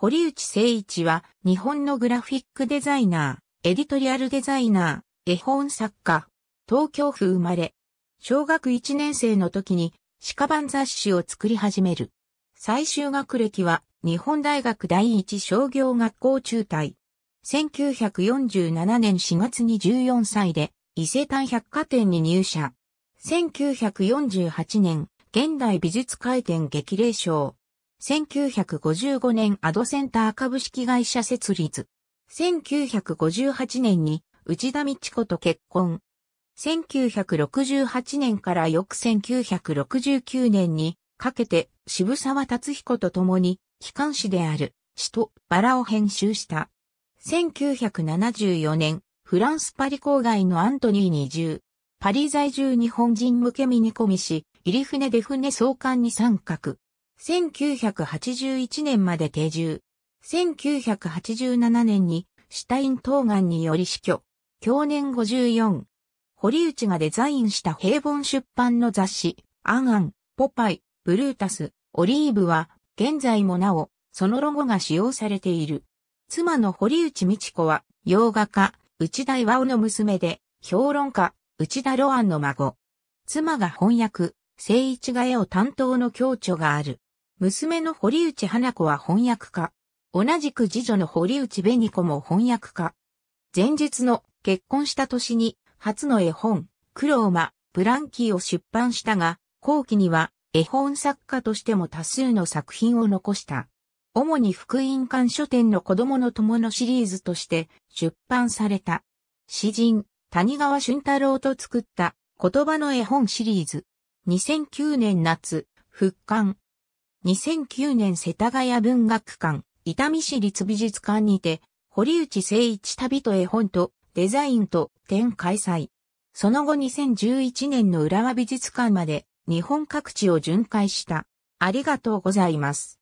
堀内誠一は日本のグラフィックデザイナー、エディトリアルデザイナー、絵本作家、東京府生まれ、小学1年生の時に鹿版雑誌を作り始める。最終学歴は日本大学第一商業学校中退。1947年4月に14歳で伊勢丹百貨店に入社。1948年現代美術回展激励賞。1955年アドセンター株式会社設立。1958年に内田道子と結婚。1968年から翌1969年にかけて渋沢達彦と共に機関誌である詩とバラを編集した。1974年、フランスパリ郊外のアントニーに移住。パリ在住日本人向けミニコミ誌、入船で船送還に参画。1981年まで定住。1987年にシュタイン東岸により死去。去年54。堀内がデザインした平凡出版の雑誌、アンアン、ポパイ、ブルータス、オリーブは、現在もなお、そのロゴが使用されている。妻の堀内美智子は、洋画家、内田岩尾の娘で、評論家、内田ロアンの孫。妻が翻訳、聖一が絵を担当の教著がある。娘の堀内花子は翻訳家。同じく次女の堀内紅子も翻訳家。前日の結婚した年に初の絵本、クローマ、ブランキーを出版したが、後期には絵本作家としても多数の作品を残した。主に福音館書店の子供の友のシリーズとして出版された。詩人、谷川俊太郎と作った言葉の絵本シリーズ。2009年夏、復刊、2009年世田谷文学館、伊丹市立美術館にて、堀内誠一旅と絵本とデザインと展開催。その後2011年の浦和美術館まで日本各地を巡回した。ありがとうございます。